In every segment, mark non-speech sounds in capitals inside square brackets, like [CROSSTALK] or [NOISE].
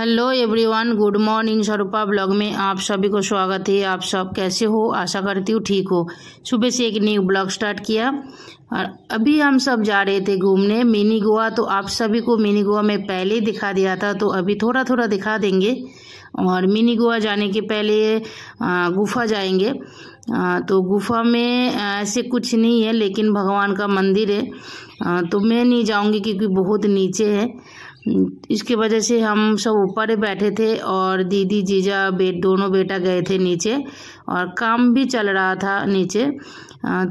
hello everyone good morning Swaroopa blog में आप सभी को स्वागत है आप सब कैसे हो आशा करती हूँ ठीक हो सुबह से एक न्यू ब्लॉग स्टार्ट किया और अभी हम सब जा रहे थे घूमने मिनी गोवा तो आप सभी को मिनी गोवा में पहले ही दिखा दिया था तो अभी थोड़ा थोड़ा दिखा देंगे और मिनी गोवा जाने के पहले गुफा जाएंगे तो गुफा में ऐसे कुछ नहीं है लेकिन भगवान का मंदिर है तो मैं नहीं जाऊँगी क्योंकि बहुत नीचे है इसके वजह से हम सब ऊपर ही बैठे थे और दीदी जीजा बेट दोनों बेटा गए थे नीचे और काम भी चल रहा था नीचे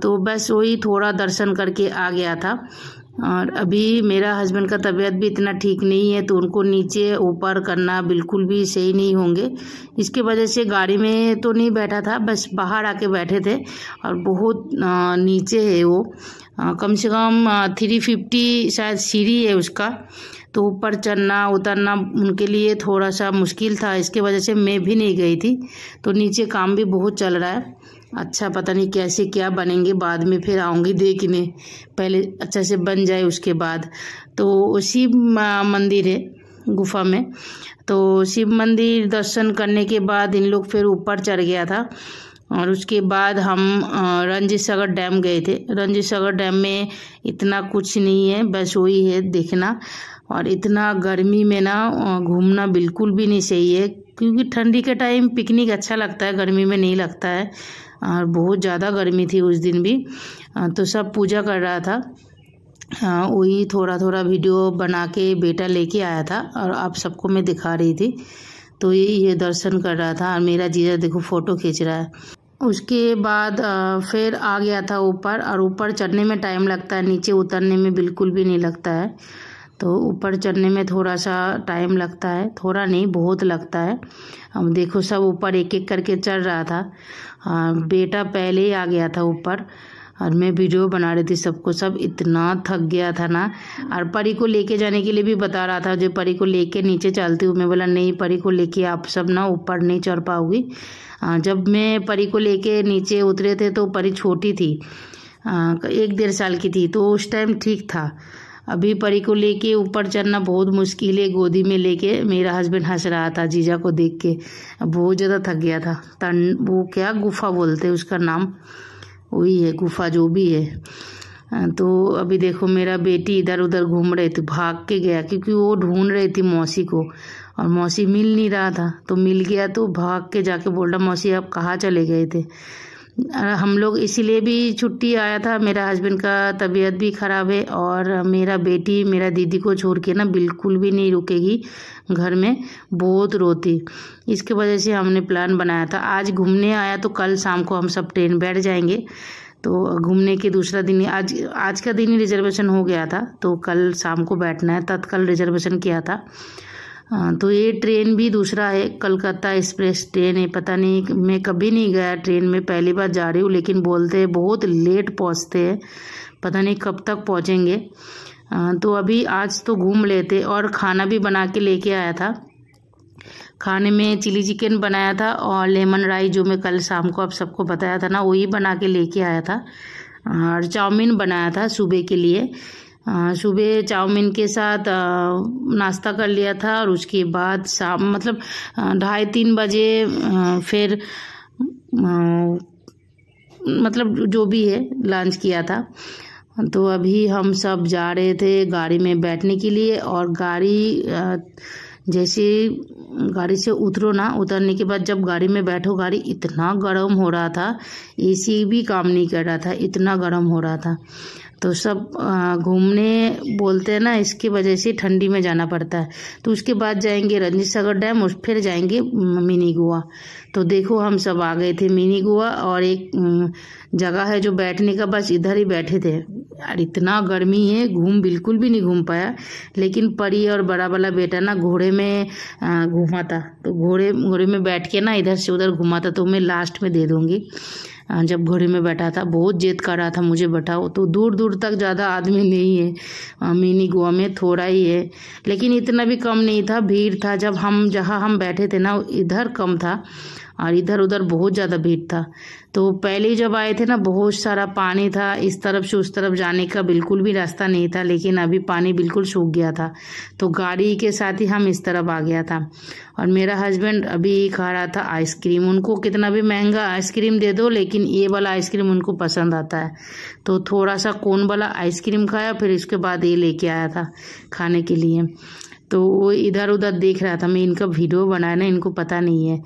तो बस वही थोड़ा दर्शन करके आ गया था और अभी मेरा हस्बैंड का तबीयत भी इतना ठीक नहीं है तो उनको नीचे ऊपर करना बिल्कुल भी सही नहीं होंगे इसके वजह से गाड़ी में तो नहीं बैठा था बस बाहर आके बैठे थे और बहुत नीचे है वो कम से कम थ्री फिफ्टी शायद सीढ़ी है उसका तो ऊपर चढ़ना उतरना उनके लिए थोड़ा सा मुश्किल था इसके वजह से मैं भी नहीं गई थी तो नीचे काम भी बहुत चल रहा है अच्छा पता नहीं कैसे क्या बनेंगे बाद में फिर आऊँगी देखने पहले अच्छा से बन जाए उसके बाद तो उसी मंदिर है गुफा में तो शिव मंदिर दर्शन करने के बाद इन लोग फिर ऊपर चढ़ गया था और उसके बाद हम रणजी सागर डैम गए थे रणजी सागर डैम में इतना कुछ नहीं है बस वही है देखना और इतना गर्मी में ना घूमना बिल्कुल भी नहीं सही है क्योंकि ठंडी के टाइम पिकनिक अच्छा लगता है गर्मी में नहीं लगता है और बहुत ज़्यादा गर्मी थी उस दिन भी तो सब पूजा कर रहा था वही थोड़ा थोड़ा वीडियो बना के बेटा लेके आया था और आप सबको मैं दिखा रही थी तो ये ये दर्शन कर रहा था और मेरा जीजा देखो फ़ोटो खींच रहा है उसके बाद फिर आ गया था ऊपर और ऊपर चढ़ने में टाइम लगता है नीचे उतरने में बिल्कुल भी नहीं लगता है तो ऊपर चढ़ने में थोड़ा सा टाइम लगता है थोड़ा नहीं बहुत लगता है हम देखो सब ऊपर एक एक करके चढ़ रहा था आ, बेटा पहले ही आ गया था ऊपर और मैं वीडियो बना रही थी सबको सब इतना थक गया था ना और परी को लेके जाने के लिए भी बता रहा था जो परी को लेके नीचे चलती हूँ मैं बोला नहीं परी को लेके आप सब ना ऊपर नहीं चढ़ पाओगी जब मैं परी को लेके नीचे उतरे थे तो परी छोटी थी एक डेढ़ साल की थी तो उस टाइम ठीक था अभी परी को लेके ऊपर चढ़ना बहुत मुश्किल है गोदी में लेके मेरा हस्बैंड हंस रहा था जीजा को देख के बहुत ज़्यादा थक गया था तन वो क्या गुफा बोलते उसका नाम वही है गुफा जो भी है तो अभी देखो मेरा बेटी इधर उधर घूम रहे थे भाग के गया क्योंकि वो ढूंढ रही थी मौसी को और मौसी मिल नहीं रहा था तो मिल गया तो भाग के जाके बोल रहा मौसी आप कहाँ चले गए थे हम लोग इसीलिए भी छुट्टी आया था मेरा हस्बैंड का तबीयत भी ख़राब है और मेरा बेटी मेरा दीदी को छोड़ के ना बिल्कुल भी नहीं रुकेगी घर में बहुत रोती इसके वजह से हमने प्लान बनाया था आज घूमने आया तो कल शाम को हम सब ट्रेन बैठ जाएंगे तो घूमने के दूसरा दिन ही आज आज का दिन ही रिजर्वेशन हो गया था तो कल शाम को बैठना है तत्काल रिजर्वेशन किया था हाँ तो ये ट्रेन भी दूसरा है कलकत्ता एक्सप्रेस ट्रेन है पता नहीं मैं कभी नहीं गया ट्रेन में पहली बार जा रही हूँ लेकिन बोलते हैं बहुत लेट पहुँचते हैं पता नहीं कब तक पहुँचेंगे तो अभी आज तो घूम लेते और खाना भी बना के लेके आया था खाने में चिली चिकन बनाया था और लेमन राई जो मैं कल शाम को आप सबको बताया था ना वही बना के लेके आया था और चाउमीन बनाया था सुबह के लिए सुबह चाउमीन के साथ नाश्ता कर लिया था और उसके बाद शाम मतलब ढाई तीन बजे फिर मतलब जो भी है लंच किया था तो अभी हम सब जा रहे थे गाड़ी में बैठने के लिए और गाड़ी जैसे गाड़ी से उतरो ना उतरने के बाद जब गाड़ी में बैठो गाड़ी इतना गर्म हो रहा था एसी भी काम नहीं कर रहा था इतना गर्म हो रहा था तो सब घूमने बोलते हैं ना इसकी वजह से ठंडी में जाना पड़ता है तो उसके बाद जाएंगे रंजीत सागर डैम और फिर जाएंगे मिनी गोवा तो देखो हम सब आ गए थे मिनी गोवा और एक जगह है जो बैठने का बस इधर ही बैठे थे यार इतना गर्मी है घूम बिल्कुल भी नहीं घूम पाया लेकिन परी और बड़ा वाला बेटा ना घोड़े में घूमा था तो घोड़े घोड़े में बैठ के ना इधर से उधर घूमा था तो मैं लास्ट में दे दूँगी हाँ, जब घोड़े में बैठा था बहुत जेद कर रहा था मुझे बैठाओ तो दूर दूर तक ज़्यादा आदमी नहीं है हाँ, मिनी गोवा में थोड़ा ही है लेकिन इतना भी कम नहीं था भीड़ था जब हम जहाँ हम बैठे थे ना इधर कम था और इधर उधर बहुत ज़्यादा भीड़ था तो पहले जब आए थे ना बहुत सारा पानी था इस तरफ से उस तरफ जाने का बिल्कुल भी रास्ता नहीं था लेकिन अभी पानी बिल्कुल सूख गया था तो गाड़ी के साथ ही हम इस तरफ आ गया था और मेरा हस्बैंड अभी खा रहा था आइसक्रीम उनको कितना भी महंगा आइसक्रीम दे दो लेकिन ये वाला आइसक्रीम उनको पसंद आता है तो थोड़ा सा कोन वाला आइसक्रीम खाया फिर इसके बाद ये लेके आया था खाने के लिए तो वो इधर उधर देख रहा था मैं इनका वीडियो बनाना इनको पता नहीं है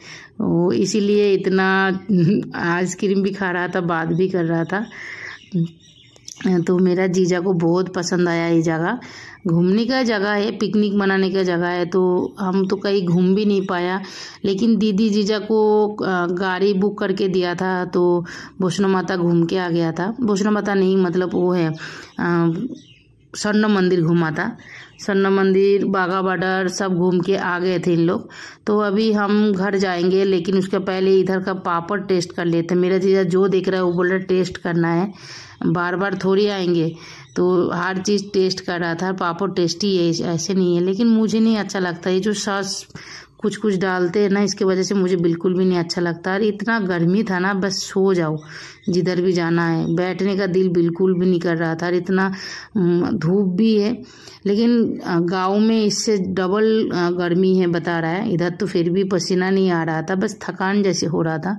वो इसीलिए इतना आइसक्रीम भी खा रहा था बात भी कर रहा था तो मेरा जीजा को बहुत पसंद आया ये जगह घूमने का जगह है पिकनिक मनाने का जगह है तो हम तो कहीं घूम भी नहीं पाया लेकिन दीदी जीजा को गाड़ी बुक करके दिया था तो वैष्णो माता घूम के आ गया था वैष्णो माता नहीं मतलब वो है आ, स्वर्ण मंदिर घूमा था स्वर्ण मंदिर बाघा बॉर्डर सब घूम के आ गए थे इन लोग तो अभी हम घर जाएंगे लेकिन उसके पहले इधर का पापड़ टेस्ट कर लेते मेरा जीजा जो देख रहा है वो बोल रहा टेस्ट करना है बार बार थोड़ी आएंगे तो हर चीज़ टेस्ट कर रहा था पापड़ टेस्टी है ऐसे नहीं है लेकिन मुझे नहीं अच्छा लगता ये जो सॉस कुछ कुछ डालते हैं ना इसके वजह से मुझे बिल्कुल भी नहीं अच्छा लगता और इतना गर्मी था ना बस सो जाओ जिधर भी जाना है बैठने का दिल बिल्कुल भी नहीं कर रहा था और इतना धूप भी है लेकिन गांव में इससे डबल गर्मी है बता रहा है इधर तो फिर भी पसीना नहीं आ रहा था बस थकान जैसे हो रहा था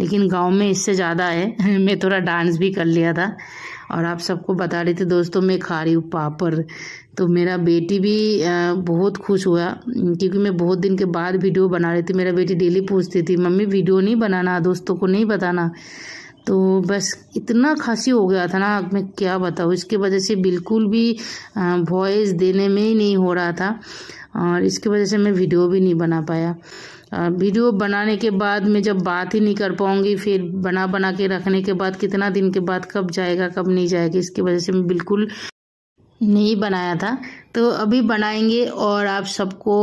लेकिन गाँव में इससे ज़्यादा है [LAUGHS] मैं थोड़ा डांस भी कर लिया था और आप सबको बता रही थी दोस्तों मैं खा रही हूँ पापड़ तो मेरा बेटी भी बहुत खुश हुआ क्योंकि मैं बहुत दिन के बाद वीडियो बना रही थी मेरा बेटी डेली पूछती थी मम्मी वीडियो नहीं बनाना दोस्तों को नहीं बताना तो बस इतना खांसी हो गया था ना मैं क्या बताऊँ इसके वजह से बिल्कुल भी वॉइस देने में ही नहीं हो रहा था और इसकी वजह से मैं वीडियो भी नहीं बना पाया वीडियो बनाने के बाद मैं जब बात ही नहीं कर पाऊँगी फिर बना बना के रखने के बाद कितना दिन के बाद कब जाएगा कब नहीं जाएगा इसकी वजह से मैं बिल्कुल नहीं बनाया था तो अभी बनाएंगे और आप सबको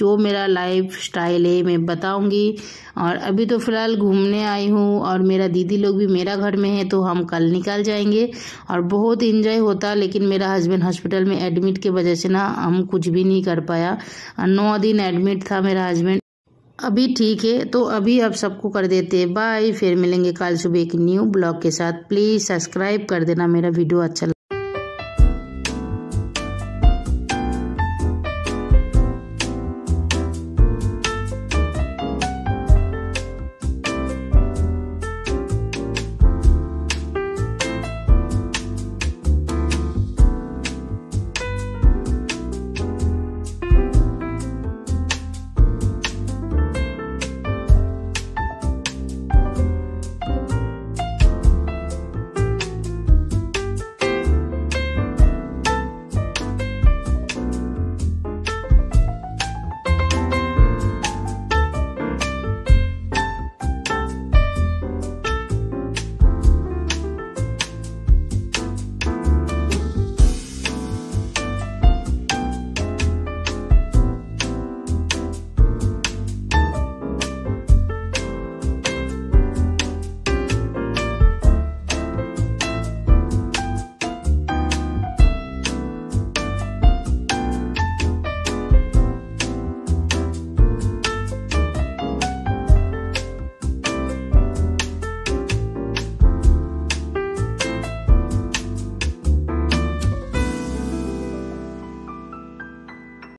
जो मेरा लाइफ स्टाइल है मैं बताऊंगी और अभी तो फ़िलहाल घूमने आई हूँ और मेरा दीदी लोग भी मेरा घर में है तो हम कल निकल जाएंगे और बहुत इन्जॉय होता लेकिन मेरा हस्बैंड हॉस्पिटल में एडमिट के वजह से ना हम कुछ भी नहीं कर पाया नौ दिन एडमिट था मेरा हस्बैंड अभी ठीक है तो अभी आप सबको कर देते हैं बाय फिर मिलेंगे कल सुबह एक न्यू ब्लॉग के साथ प्लीज़ सब्सक्राइब कर देना मेरा वीडियो अच्छा